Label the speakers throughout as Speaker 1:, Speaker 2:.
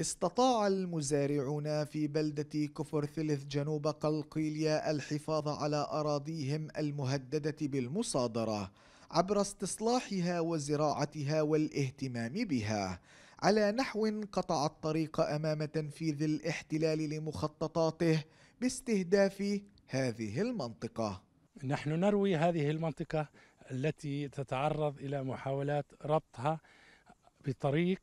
Speaker 1: استطاع المزارعون في بلدة كفر ثلث جنوب قلقيليا الحفاظ على أراضيهم المهددة بالمصادرة عبر استصلاحها وزراعتها والاهتمام بها على نحو قطع الطريق أمام تنفيذ الاحتلال لمخططاته باستهداف هذه المنطقة
Speaker 2: نحن نروي هذه المنطقة التي تتعرض إلى محاولات ربطها بطريق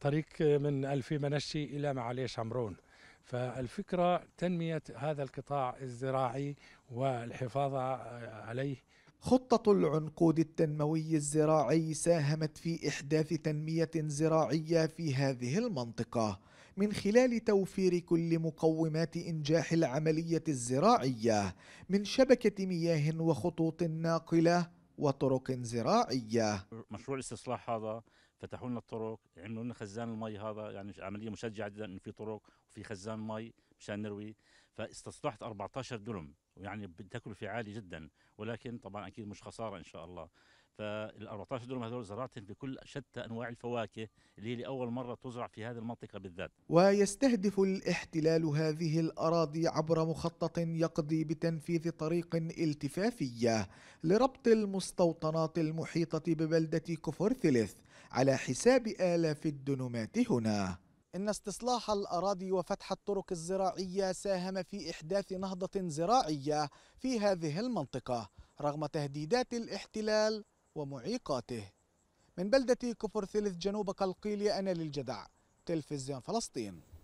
Speaker 2: طريق من ألفي منشي إلى معالي شمرون فالفكرة تنمية هذا القطاع الزراعي والحفاظ عليه
Speaker 1: خطة العنقود التنموي الزراعي ساهمت في إحداث تنمية زراعية في هذه المنطقة من خلال توفير كل مقومات إنجاح العملية الزراعية من شبكة مياه وخطوط ناقلة وطرق زراعية
Speaker 3: مشروع الاستصلاح هذا فتحوا لنا الطرق عملوا لنا خزان المي هذا يعني عمليه مشجعه جدا انه في طرق وفي خزان مي مشان نروي فاستصلحت 14 درم ويعني بتكلفه عاليه جدا ولكن طبعا اكيد مش خساره ان شاء الله فال 14 دولار هذول زرعتهم بكل شتى انواع الفواكه اللي هي لاول مره تزرع في هذه المنطقه بالذات.
Speaker 1: ويستهدف الاحتلال هذه الاراضي عبر مخطط يقضي بتنفيذ طريق التفافيه لربط المستوطنات المحيطه ببلده كفر ثلث على حساب آلاف الدنومات هنا إن استصلاح الأراضي وفتح الطرق الزراعية ساهم في إحداث نهضة زراعية في هذه المنطقة رغم تهديدات الاحتلال ومعيقاته من بلدة كفر ثلث جنوب قلقيلية أنا للجدع تلفزيون فلسطين